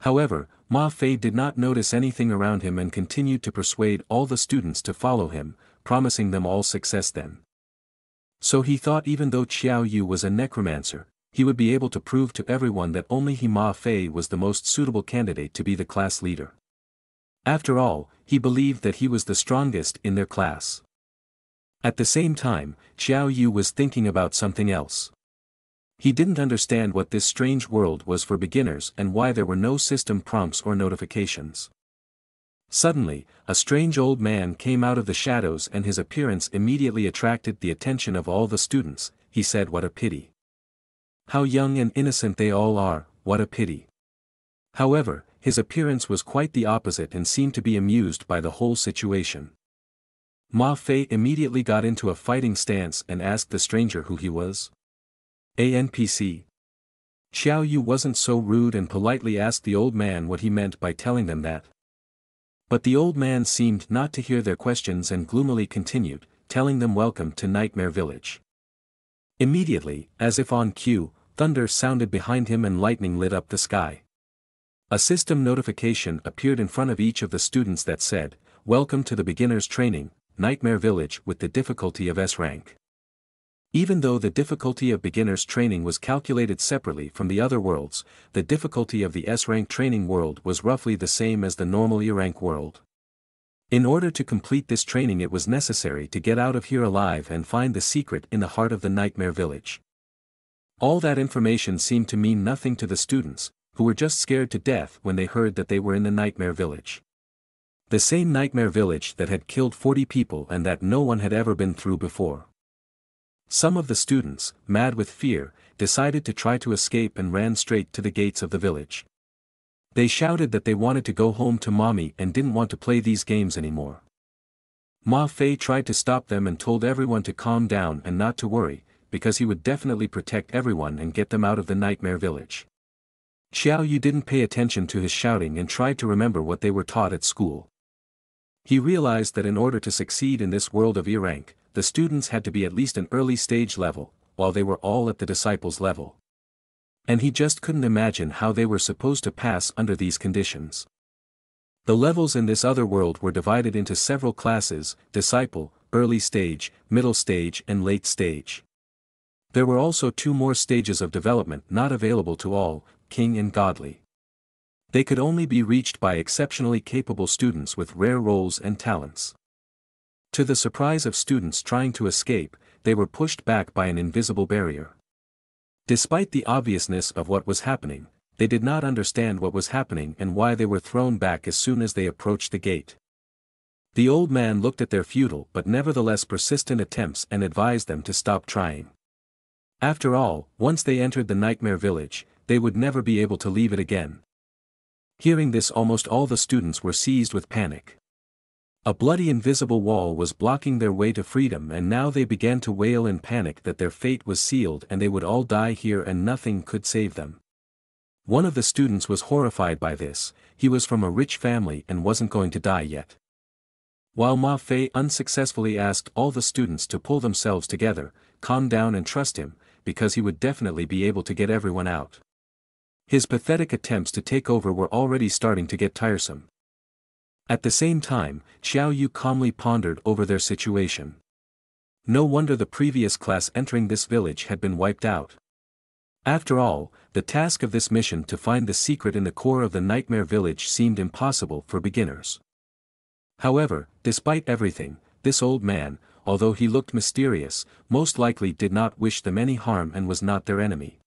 However, Ma Fei did not notice anything around him and continued to persuade all the students to follow him, promising them all success then. So he thought even though Xiao Yu was a necromancer, he would be able to prove to everyone that only he Ma Fei was the most suitable candidate to be the class leader. After all, he believed that he was the strongest in their class. At the same time, Xiao Yu was thinking about something else. He didn't understand what this strange world was for beginners and why there were no system prompts or notifications. Suddenly, a strange old man came out of the shadows and his appearance immediately attracted the attention of all the students, he said what a pity. How young and innocent they all are, what a pity. However, his appearance was quite the opposite and seemed to be amused by the whole situation. Ma Fei immediately got into a fighting stance and asked the stranger who he was. ANPC. Xiao Yu wasn't so rude and politely asked the old man what he meant by telling them that. But the old man seemed not to hear their questions and gloomily continued, telling them welcome to Nightmare Village. Immediately, as if on cue, thunder sounded behind him and lightning lit up the sky. A system notification appeared in front of each of the students that said, Welcome to the beginner's training, Nightmare Village with the difficulty of S rank. Even though the difficulty of beginner's training was calculated separately from the other worlds, the difficulty of the S-rank training world was roughly the same as the normal E-rank world. In order to complete this training it was necessary to get out of here alive and find the secret in the heart of the nightmare village. All that information seemed to mean nothing to the students, who were just scared to death when they heard that they were in the nightmare village. The same nightmare village that had killed 40 people and that no one had ever been through before. Some of the students, mad with fear, decided to try to escape and ran straight to the gates of the village. They shouted that they wanted to go home to mommy and didn't want to play these games anymore. Ma Fei tried to stop them and told everyone to calm down and not to worry, because he would definitely protect everyone and get them out of the nightmare village. Xiao Yu didn't pay attention to his shouting and tried to remember what they were taught at school. He realized that in order to succeed in this world of Irank, the students had to be at least an early stage level, while they were all at the disciples level. And he just couldn't imagine how they were supposed to pass under these conditions. The levels in this other world were divided into several classes, disciple, early stage, middle stage and late stage. There were also two more stages of development not available to all, king and godly. They could only be reached by exceptionally capable students with rare roles and talents. To the surprise of students trying to escape, they were pushed back by an invisible barrier. Despite the obviousness of what was happening, they did not understand what was happening and why they were thrown back as soon as they approached the gate. The old man looked at their futile but nevertheless persistent attempts and advised them to stop trying. After all, once they entered the nightmare village, they would never be able to leave it again. Hearing this almost all the students were seized with panic. A bloody invisible wall was blocking their way to freedom and now they began to wail in panic that their fate was sealed and they would all die here and nothing could save them. One of the students was horrified by this, he was from a rich family and wasn't going to die yet. While Ma Fei unsuccessfully asked all the students to pull themselves together, calm down and trust him, because he would definitely be able to get everyone out. His pathetic attempts to take over were already starting to get tiresome. At the same time, Xiao Yu calmly pondered over their situation. No wonder the previous class entering this village had been wiped out. After all, the task of this mission to find the secret in the core of the nightmare village seemed impossible for beginners. However, despite everything, this old man, although he looked mysterious, most likely did not wish them any harm and was not their enemy.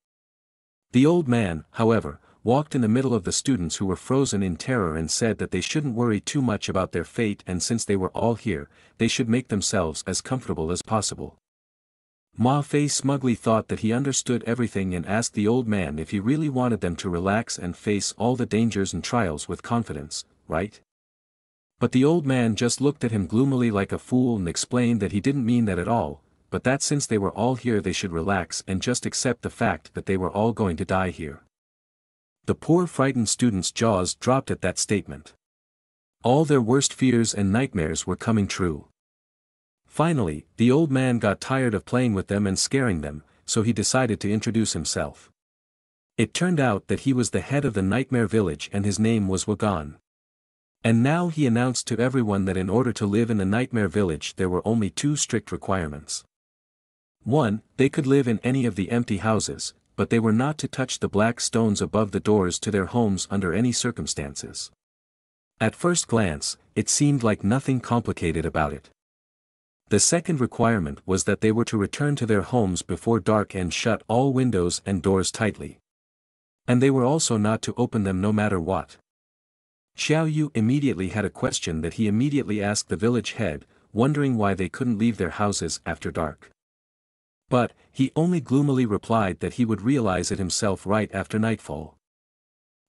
The old man, however, walked in the middle of the students who were frozen in terror and said that they shouldn't worry too much about their fate and since they were all here, they should make themselves as comfortable as possible. Ma Fei smugly thought that he understood everything and asked the old man if he really wanted them to relax and face all the dangers and trials with confidence, right? But the old man just looked at him gloomily like a fool and explained that he didn't mean that at all, but that since they were all here they should relax and just accept the fact that they were all going to die here. The poor frightened students' jaws dropped at that statement. All their worst fears and nightmares were coming true. Finally, the old man got tired of playing with them and scaring them, so he decided to introduce himself. It turned out that he was the head of the nightmare village and his name was Wagon. And now he announced to everyone that in order to live in the nightmare village there were only two strict requirements. 1. They could live in any of the empty houses, but they were not to touch the black stones above the doors to their homes under any circumstances. At first glance, it seemed like nothing complicated about it. The second requirement was that they were to return to their homes before dark and shut all windows and doors tightly. And they were also not to open them no matter what. Xiao Yu immediately had a question that he immediately asked the village head, wondering why they couldn't leave their houses after dark. But, he only gloomily replied that he would realize it himself right after nightfall.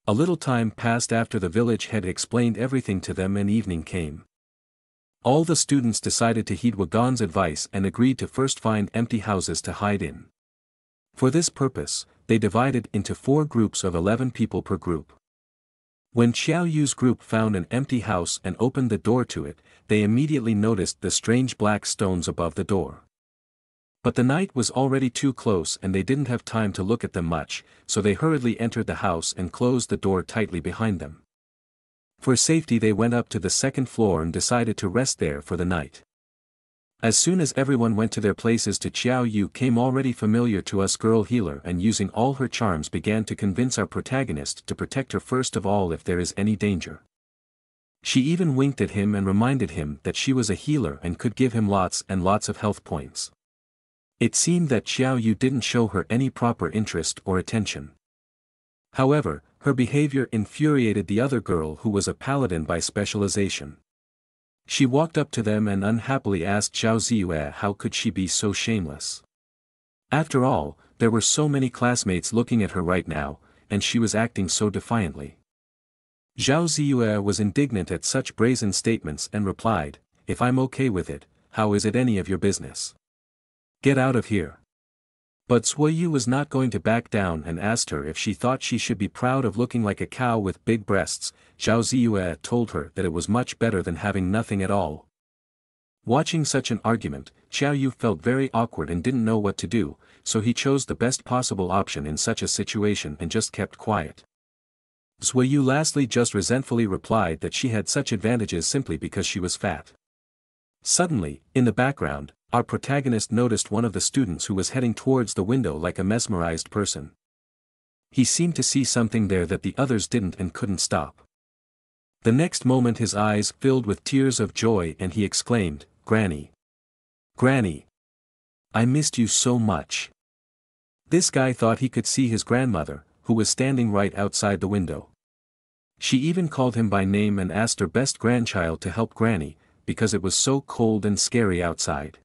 A little time passed after the village had explained everything to them and evening came. All the students decided to heed Wagon's advice and agreed to first find empty houses to hide in. For this purpose, they divided into four groups of 11 people per group. When Xiao Yu's group found an empty house and opened the door to it, they immediately noticed the strange black stones above the door. But the night was already too close and they didn't have time to look at them much, so they hurriedly entered the house and closed the door tightly behind them. For safety they went up to the second floor and decided to rest there for the night. As soon as everyone went to their places to Chiao Yu came already familiar to us girl healer and using all her charms began to convince our protagonist to protect her first of all if there is any danger. She even winked at him and reminded him that she was a healer and could give him lots and lots of health points. It seemed that Xiao Yu didn't show her any proper interest or attention. However, her behavior infuriated the other girl who was a paladin by specialization. She walked up to them and unhappily asked Xiao Ziyue how could she be so shameless. After all, there were so many classmates looking at her right now, and she was acting so defiantly. Zhao Ziyue was indignant at such brazen statements and replied, If I'm okay with it, how is it any of your business? Get out of here. But Swayu was not going to back down and asked her if she thought she should be proud of looking like a cow with big breasts, Zhao Ziyue told her that it was much better than having nothing at all. Watching such an argument, Xiao Yu felt very awkward and didn't know what to do, so he chose the best possible option in such a situation and just kept quiet. Yu lastly just resentfully replied that she had such advantages simply because she was fat. Suddenly, in the background, our protagonist noticed one of the students who was heading towards the window like a mesmerized person. He seemed to see something there that the others didn't and couldn't stop. The next moment his eyes filled with tears of joy and he exclaimed, Granny. Granny. I missed you so much. This guy thought he could see his grandmother, who was standing right outside the window. She even called him by name and asked her best grandchild to help Granny, because it was so cold and scary outside.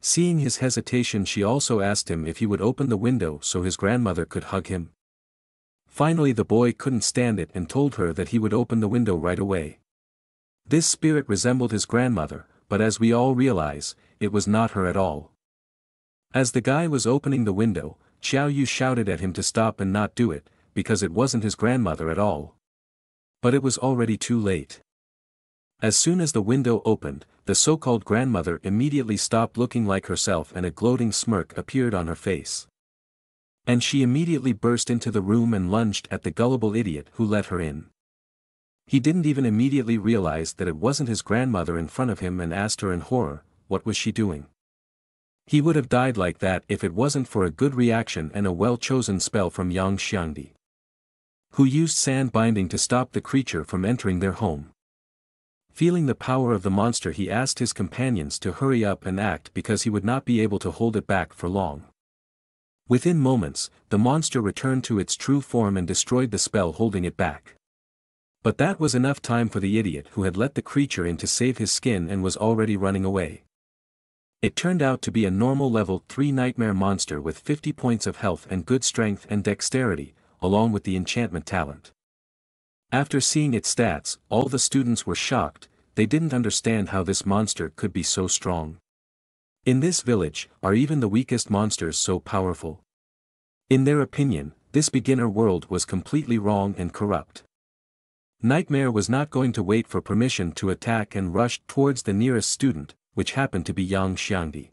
Seeing his hesitation she also asked him if he would open the window so his grandmother could hug him. Finally the boy couldn't stand it and told her that he would open the window right away. This spirit resembled his grandmother, but as we all realize, it was not her at all. As the guy was opening the window, Xiao Yu shouted at him to stop and not do it, because it wasn't his grandmother at all. But it was already too late. As soon as the window opened, the so-called grandmother immediately stopped looking like herself and a gloating smirk appeared on her face. And she immediately burst into the room and lunged at the gullible idiot who let her in. He didn't even immediately realize that it wasn't his grandmother in front of him and asked her in horror, what was she doing? He would have died like that if it wasn't for a good reaction and a well-chosen spell from Yang Xiangdi. Who used sand binding to stop the creature from entering their home. Feeling the power of the monster he asked his companions to hurry up and act because he would not be able to hold it back for long. Within moments, the monster returned to its true form and destroyed the spell holding it back. But that was enough time for the idiot who had let the creature in to save his skin and was already running away. It turned out to be a normal level 3 nightmare monster with 50 points of health and good strength and dexterity, along with the enchantment talent. After seeing its stats, all the students were shocked, they didn't understand how this monster could be so strong. In this village, are even the weakest monsters so powerful? In their opinion, this beginner world was completely wrong and corrupt. Nightmare was not going to wait for permission to attack and rushed towards the nearest student, which happened to be Yang Xiangdi.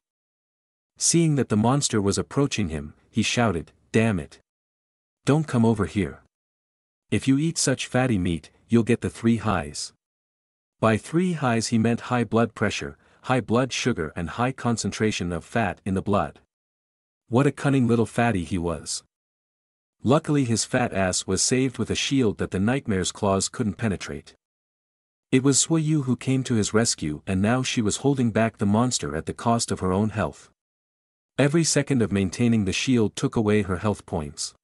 Seeing that the monster was approaching him, he shouted, damn it. Don't come over here. If you eat such fatty meat, you'll get the three highs. By three highs he meant high blood pressure, high blood sugar and high concentration of fat in the blood. What a cunning little fatty he was. Luckily his fat ass was saved with a shield that the nightmare's claws couldn't penetrate. It was Swayu who came to his rescue and now she was holding back the monster at the cost of her own health. Every second of maintaining the shield took away her health points.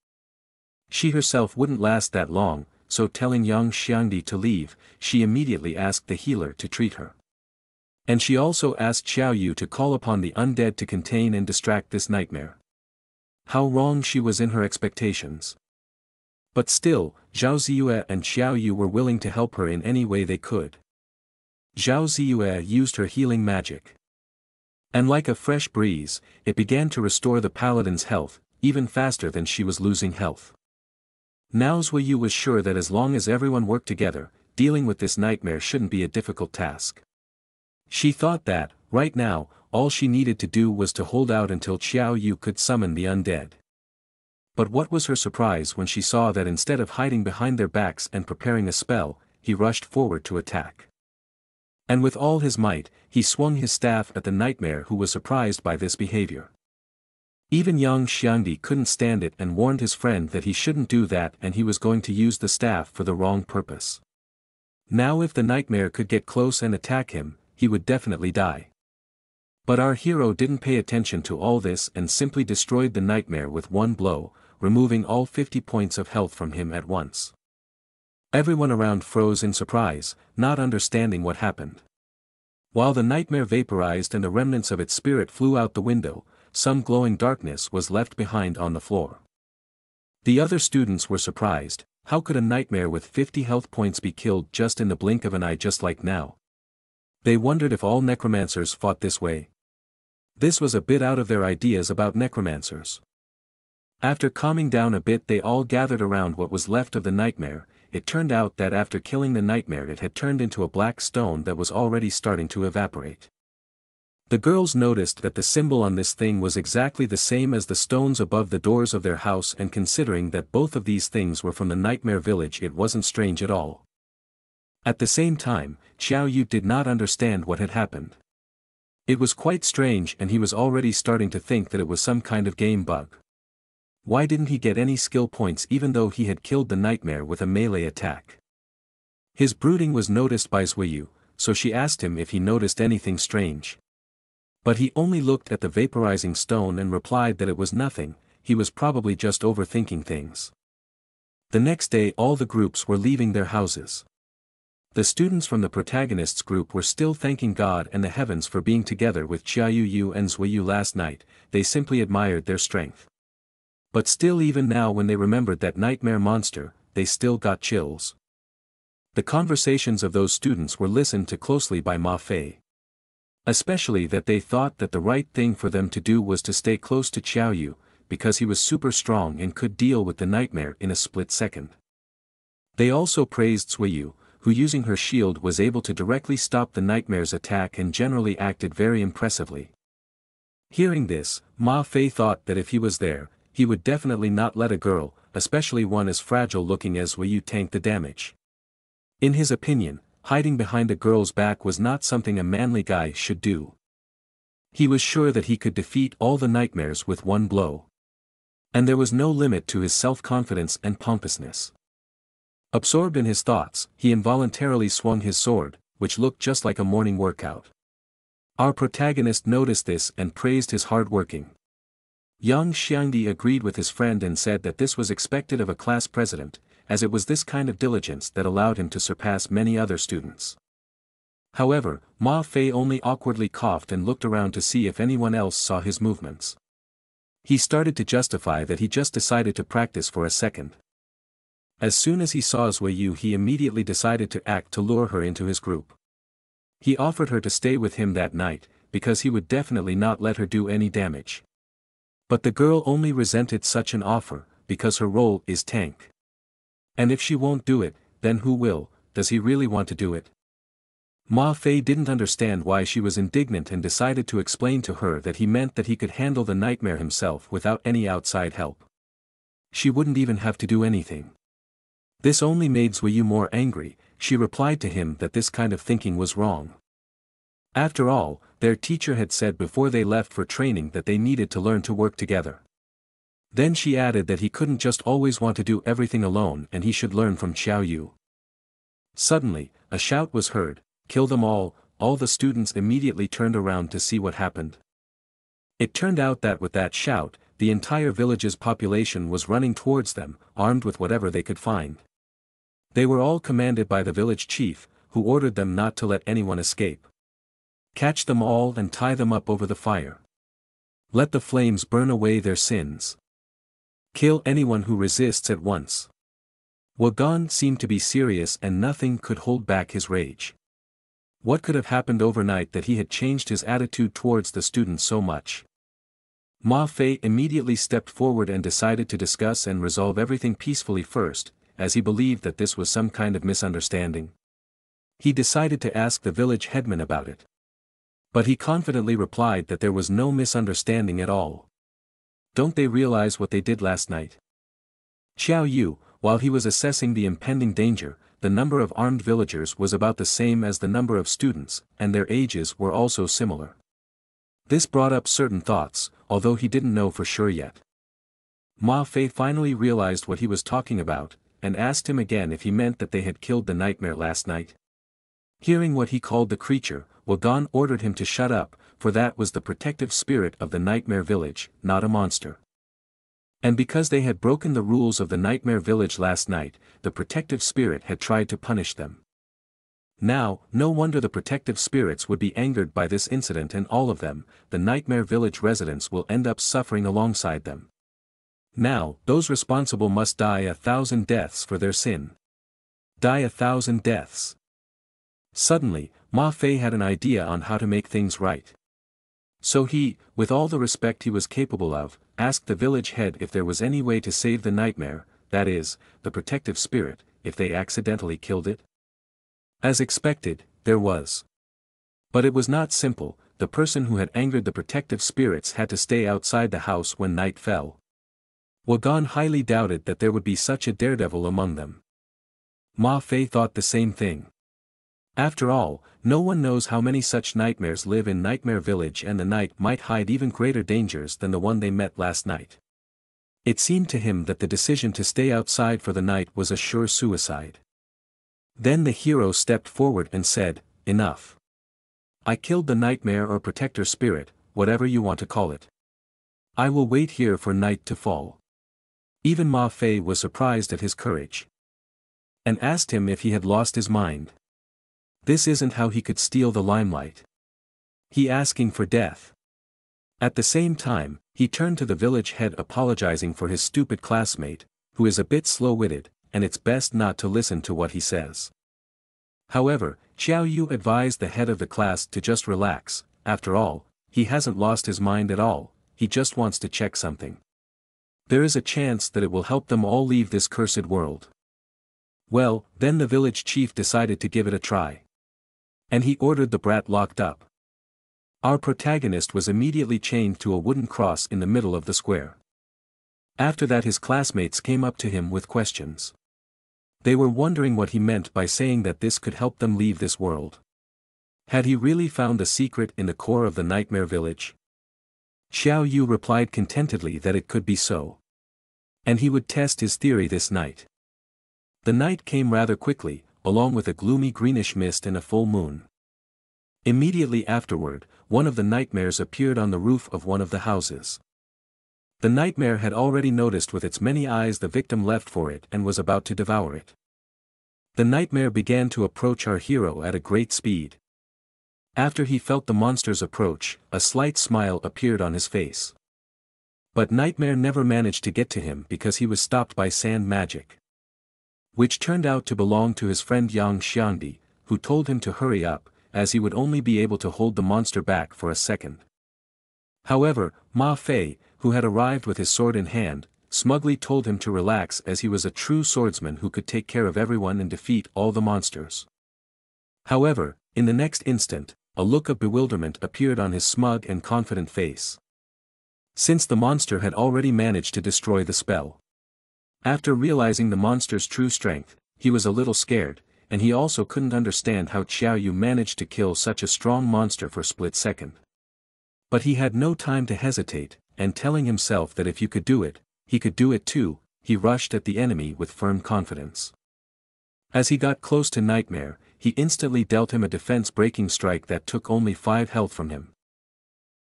She herself wouldn't last that long, so telling young Xiangdi to leave, she immediately asked the healer to treat her. And she also asked Xiao Yu to call upon the undead to contain and distract this nightmare. How wrong she was in her expectations. But still, Zhao Ziyue and Xiao Yu were willing to help her in any way they could. Zhao Ziyue used her healing magic. And like a fresh breeze, it began to restore the paladin's health, even faster than she was losing health. Yu was sure that as long as everyone worked together, dealing with this nightmare shouldn't be a difficult task. She thought that, right now, all she needed to do was to hold out until Xiao Yu could summon the undead. But what was her surprise when she saw that instead of hiding behind their backs and preparing a spell, he rushed forward to attack. And with all his might, he swung his staff at the nightmare who was surprised by this behavior. Even young Xiangdi couldn't stand it and warned his friend that he shouldn't do that and he was going to use the staff for the wrong purpose. Now if the nightmare could get close and attack him, he would definitely die. But our hero didn't pay attention to all this and simply destroyed the nightmare with one blow, removing all 50 points of health from him at once. Everyone around froze in surprise, not understanding what happened. While the nightmare vaporized and the remnants of its spirit flew out the window, some glowing darkness was left behind on the floor. The other students were surprised, how could a nightmare with 50 health points be killed just in the blink of an eye just like now? They wondered if all necromancers fought this way. This was a bit out of their ideas about necromancers. After calming down a bit they all gathered around what was left of the nightmare, it turned out that after killing the nightmare it had turned into a black stone that was already starting to evaporate. The girls noticed that the symbol on this thing was exactly the same as the stones above the doors of their house and considering that both of these things were from the nightmare village it wasn't strange at all. At the same time, Xiao Yu did not understand what had happened. It was quite strange and he was already starting to think that it was some kind of game bug. Why didn't he get any skill points even though he had killed the nightmare with a melee attack? His brooding was noticed by Zuiyu, so she asked him if he noticed anything strange. But he only looked at the vaporizing stone and replied that it was nothing, he was probably just overthinking things. The next day all the groups were leaving their houses. The students from the protagonist's group were still thanking God and the heavens for being together with Chiaoyu Yu and Zuiyu last night, they simply admired their strength. But still even now when they remembered that nightmare monster, they still got chills. The conversations of those students were listened to closely by Ma Fei. Especially that they thought that the right thing for them to do was to stay close to Xiaoyu, because he was super strong and could deal with the nightmare in a split second. They also praised Yu, who using her shield was able to directly stop the nightmare's attack and generally acted very impressively. Hearing this, Ma Fei thought that if he was there, he would definitely not let a girl, especially one as fragile looking as Wei Yu tank the damage. In his opinion, hiding behind a girl's back was not something a manly guy should do. He was sure that he could defeat all the nightmares with one blow. And there was no limit to his self-confidence and pompousness. Absorbed in his thoughts, he involuntarily swung his sword, which looked just like a morning workout. Our protagonist noticed this and praised his hard working. Yang Xiangdi agreed with his friend and said that this was expected of a class president, as it was this kind of diligence that allowed him to surpass many other students. However, Ma Fei only awkwardly coughed and looked around to see if anyone else saw his movements. He started to justify that he just decided to practice for a second. As soon as he saw Zui Yu he immediately decided to act to lure her into his group. He offered her to stay with him that night, because he would definitely not let her do any damage. But the girl only resented such an offer, because her role is tank. And if she won't do it, then who will, does he really want to do it? Ma Fei didn't understand why she was indignant and decided to explain to her that he meant that he could handle the nightmare himself without any outside help. She wouldn't even have to do anything. This only made Zuiyu more angry, she replied to him that this kind of thinking was wrong. After all, their teacher had said before they left for training that they needed to learn to work together. Then she added that he couldn't just always want to do everything alone and he should learn from Xiao Yu. Suddenly, a shout was heard, kill them all, all the students immediately turned around to see what happened. It turned out that with that shout, the entire village's population was running towards them, armed with whatever they could find. They were all commanded by the village chief, who ordered them not to let anyone escape. Catch them all and tie them up over the fire. Let the flames burn away their sins. Kill anyone who resists at once. Wagon seemed to be serious and nothing could hold back his rage. What could have happened overnight that he had changed his attitude towards the student so much? Ma Fei immediately stepped forward and decided to discuss and resolve everything peacefully first, as he believed that this was some kind of misunderstanding. He decided to ask the village headman about it. But he confidently replied that there was no misunderstanding at all. Don't they realize what they did last night? Xiao Yu, while he was assessing the impending danger, the number of armed villagers was about the same as the number of students, and their ages were also similar. This brought up certain thoughts, although he didn't know for sure yet. Ma Fei finally realized what he was talking about, and asked him again if he meant that they had killed the nightmare last night. Hearing what he called the creature, Wogan ordered him to shut up, for that was the protective spirit of the Nightmare Village, not a monster. And because they had broken the rules of the Nightmare Village last night, the protective spirit had tried to punish them. Now, no wonder the protective spirits would be angered by this incident and all of them, the Nightmare Village residents will end up suffering alongside them. Now, those responsible must die a thousand deaths for their sin. Die a thousand deaths. Suddenly, Ma Fei had an idea on how to make things right. So he, with all the respect he was capable of, asked the village head if there was any way to save the nightmare, that is, the protective spirit, if they accidentally killed it? As expected, there was. But it was not simple, the person who had angered the protective spirits had to stay outside the house when night fell. Wagon highly doubted that there would be such a daredevil among them. Ma Fei thought the same thing. After all, no one knows how many such nightmares live in Nightmare Village and the night might hide even greater dangers than the one they met last night. It seemed to him that the decision to stay outside for the night was a sure suicide. Then the hero stepped forward and said, Enough. I killed the nightmare or protector spirit, whatever you want to call it. I will wait here for night to fall. Even Ma Fei was surprised at his courage. And asked him if he had lost his mind. This isn't how he could steal the limelight. He asking for death. At the same time, he turned to the village head apologizing for his stupid classmate, who is a bit slow-witted, and it's best not to listen to what he says. However, Xiao Yu advised the head of the class to just relax, after all, he hasn't lost his mind at all, he just wants to check something. There is a chance that it will help them all leave this cursed world. Well, then the village chief decided to give it a try. And he ordered the brat locked up. Our protagonist was immediately chained to a wooden cross in the middle of the square. After that his classmates came up to him with questions. They were wondering what he meant by saying that this could help them leave this world. Had he really found the secret in the core of the nightmare village? Xiao Yu replied contentedly that it could be so. And he would test his theory this night. The night came rather quickly, along with a gloomy greenish mist and a full moon. Immediately afterward, one of the nightmares appeared on the roof of one of the houses. The nightmare had already noticed with its many eyes the victim left for it and was about to devour it. The nightmare began to approach our hero at a great speed. After he felt the monster's approach, a slight smile appeared on his face. But Nightmare never managed to get to him because he was stopped by sand magic. Which turned out to belong to his friend Yang Xiangdi, who told him to hurry up, as he would only be able to hold the monster back for a second. However, Ma Fei, who had arrived with his sword in hand, smugly told him to relax as he was a true swordsman who could take care of everyone and defeat all the monsters. However, in the next instant, a look of bewilderment appeared on his smug and confident face. Since the monster had already managed to destroy the spell. After realizing the monster's true strength, he was a little scared, and he also couldn't understand how Xiao Yu managed to kill such a strong monster for split second. But he had no time to hesitate, and telling himself that if you could do it, he could do it too, he rushed at the enemy with firm confidence. As he got close to Nightmare, he instantly dealt him a defense-breaking strike that took only five health from him.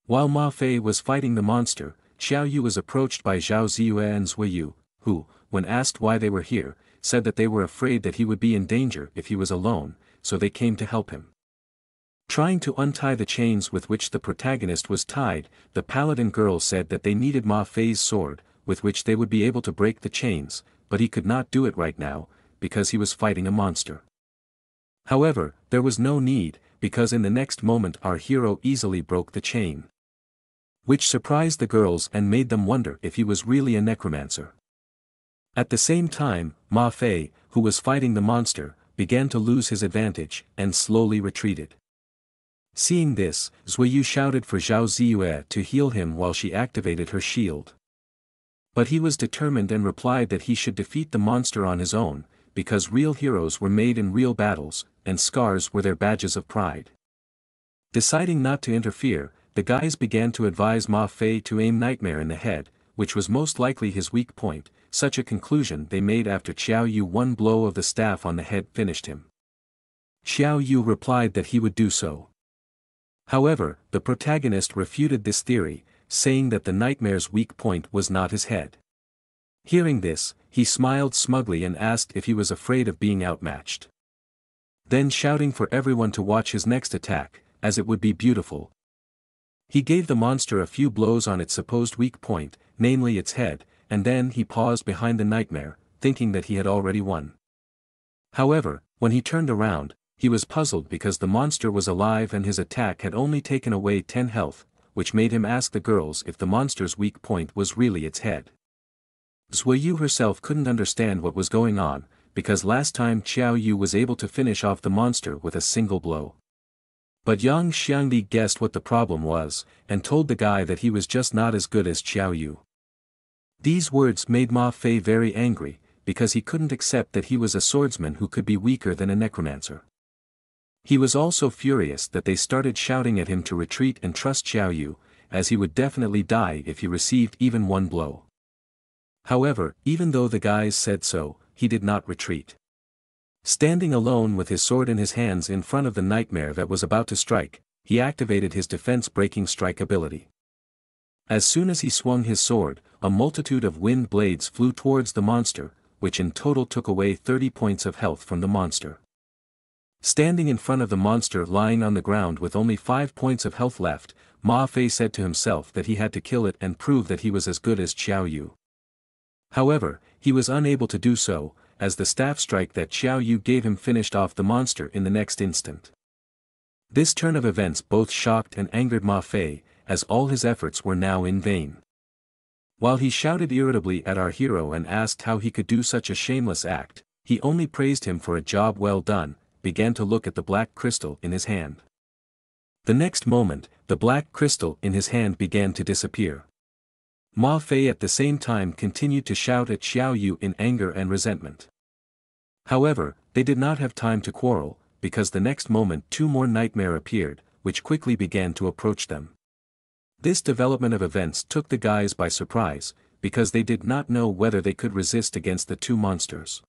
While Ma Fei was fighting the monster, Xiao Yu was approached by Zhao Ziyue and Zui Yu, who, when asked why they were here, said that they were afraid that he would be in danger if he was alone, so they came to help him. Trying to untie the chains with which the protagonist was tied, the paladin girl said that they needed Ma Fei's sword, with which they would be able to break the chains, but he could not do it right now, because he was fighting a monster. However, there was no need, because in the next moment our hero easily broke the chain. Which surprised the girls and made them wonder if he was really a necromancer. At the same time, Ma Fei, who was fighting the monster, began to lose his advantage and slowly retreated. Seeing this, Zuiyu shouted for Zhao Ziyue to heal him while she activated her shield. But he was determined and replied that he should defeat the monster on his own, because real heroes were made in real battles, and scars were their badges of pride. Deciding not to interfere, the guys began to advise Ma Fei to aim Nightmare in the head, which was most likely his weak point, such a conclusion they made after Xiao Yu one blow of the staff on the head finished him. Xiao Yu replied that he would do so. However, the protagonist refuted this theory, saying that the nightmare's weak point was not his head. Hearing this, he smiled smugly and asked if he was afraid of being outmatched. Then shouting for everyone to watch his next attack, as it would be beautiful. He gave the monster a few blows on its supposed weak point, namely its head, and then he paused behind the nightmare, thinking that he had already won. However, when he turned around, he was puzzled because the monster was alive and his attack had only taken away 10 health, which made him ask the girls if the monster's weak point was really its head. Yu herself couldn't understand what was going on, because last time Xiao Yu was able to finish off the monster with a single blow. But Yang Xiangdi guessed what the problem was, and told the guy that he was just not as good as Xiao Yu. These words made Ma Fei very angry, because he couldn't accept that he was a swordsman who could be weaker than a necromancer. He was also furious that they started shouting at him to retreat and trust Xiao Yu, as he would definitely die if he received even one blow. However, even though the guys said so, he did not retreat. Standing alone with his sword in his hands in front of the nightmare that was about to strike, he activated his defense-breaking strike ability. As soon as he swung his sword, a multitude of wind blades flew towards the monster, which in total took away 30 points of health from the monster. Standing in front of the monster lying on the ground with only 5 points of health left, Ma Fei said to himself that he had to kill it and prove that he was as good as Xiao Yu. However, he was unable to do so, as the staff strike that Xiao Yu gave him finished off the monster in the next instant. This turn of events both shocked and angered Ma Fei, as all his efforts were now in vain. While he shouted irritably at our hero and asked how he could do such a shameless act, he only praised him for a job well done, began to look at the black crystal in his hand. The next moment, the black crystal in his hand began to disappear. Ma Fei at the same time continued to shout at Xiao Yu in anger and resentment. However, they did not have time to quarrel, because the next moment two more nightmare appeared, which quickly began to approach them. This development of events took the guys by surprise, because they did not know whether they could resist against the two monsters.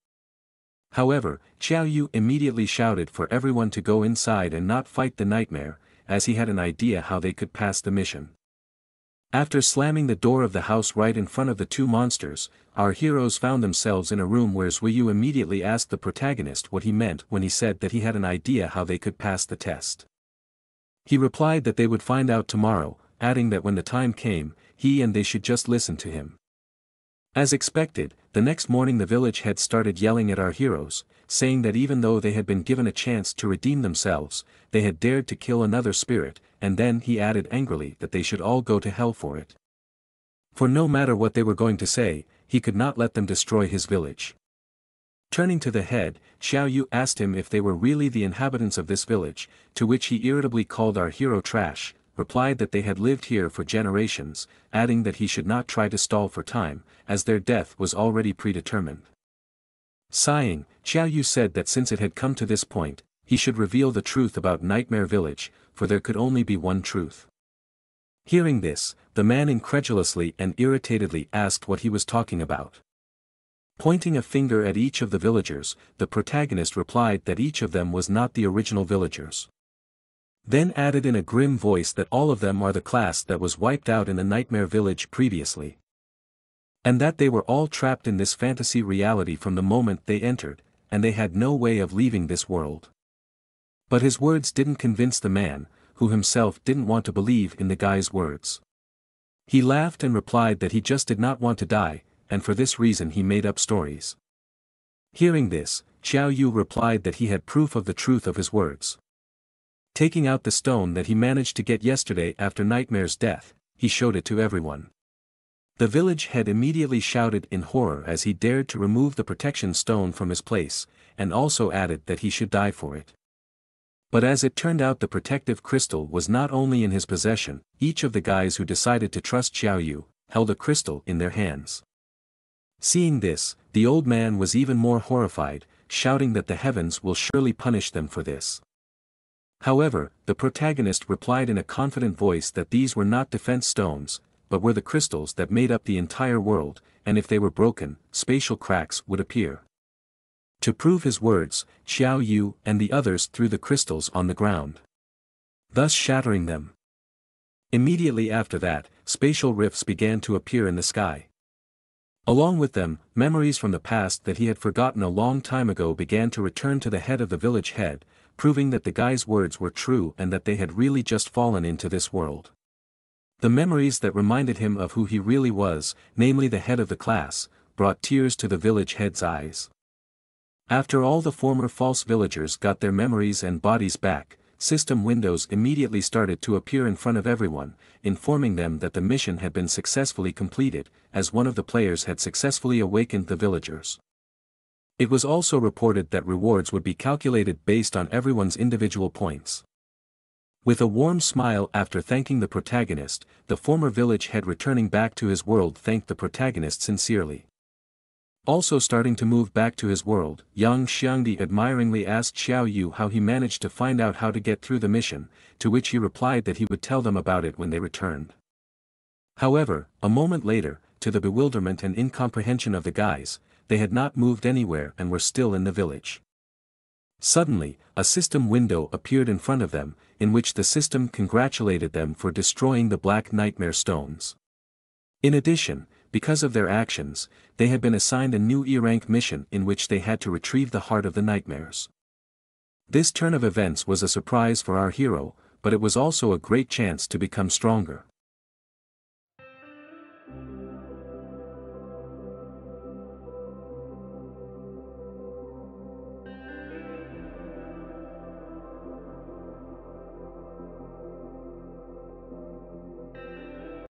However, Xiao Yu immediately shouted for everyone to go inside and not fight the nightmare, as he had an idea how they could pass the mission. After slamming the door of the house right in front of the two monsters, our heroes found themselves in a room where Yu immediately asked the protagonist what he meant when he said that he had an idea how they could pass the test. He replied that they would find out tomorrow, adding that when the time came, he and they should just listen to him. As expected, the next morning the village had started yelling at our heroes, saying that even though they had been given a chance to redeem themselves, they had dared to kill another spirit, and then he added angrily that they should all go to hell for it. For no matter what they were going to say, he could not let them destroy his village. Turning to the head, Xiao Yu asked him if they were really the inhabitants of this village, to which he irritably called our hero trash, replied that they had lived here for generations, adding that he should not try to stall for time, as their death was already predetermined. Sighing, Xiao Yu said that since it had come to this point, he should reveal the truth about Nightmare Village, for there could only be one truth. Hearing this, the man incredulously and irritatedly asked what he was talking about. Pointing a finger at each of the villagers, the protagonist replied that each of them was not the original villagers. Then added in a grim voice that all of them are the class that was wiped out in the nightmare village previously. And that they were all trapped in this fantasy reality from the moment they entered, and they had no way of leaving this world. But his words didn't convince the man, who himself didn't want to believe in the guy's words. He laughed and replied that he just did not want to die, and for this reason he made up stories. Hearing this, Xiao Yu replied that he had proof of the truth of his words. Taking out the stone that he managed to get yesterday after Nightmare's death, he showed it to everyone. The village head immediately shouted in horror as he dared to remove the protection stone from his place, and also added that he should die for it. But as it turned out the protective crystal was not only in his possession, each of the guys who decided to trust Xiao Yu, held a crystal in their hands. Seeing this, the old man was even more horrified, shouting that the heavens will surely punish them for this. However, the protagonist replied in a confident voice that these were not defense stones, but were the crystals that made up the entire world, and if they were broken, spatial cracks would appear. To prove his words, Xiao Yu and the others threw the crystals on the ground. Thus shattering them. Immediately after that, spatial rifts began to appear in the sky. Along with them, memories from the past that he had forgotten a long time ago began to return to the head of the village head, proving that the guy's words were true and that they had really just fallen into this world. The memories that reminded him of who he really was, namely the head of the class, brought tears to the village head's eyes. After all the former false villagers got their memories and bodies back, system windows immediately started to appear in front of everyone, informing them that the mission had been successfully completed, as one of the players had successfully awakened the villagers. It was also reported that rewards would be calculated based on everyone's individual points. With a warm smile after thanking the protagonist, the former village head returning back to his world thanked the protagonist sincerely. Also starting to move back to his world, Yang Xiangdi admiringly asked Xiao Yu how he managed to find out how to get through the mission, to which he replied that he would tell them about it when they returned. However, a moment later, to the bewilderment and incomprehension of the guys, they had not moved anywhere and were still in the village. Suddenly, a system window appeared in front of them, in which the system congratulated them for destroying the Black Nightmare Stones. In addition, because of their actions, they had been assigned a new E-rank mission in which they had to retrieve the heart of the nightmares. This turn of events was a surprise for our hero, but it was also a great chance to become stronger.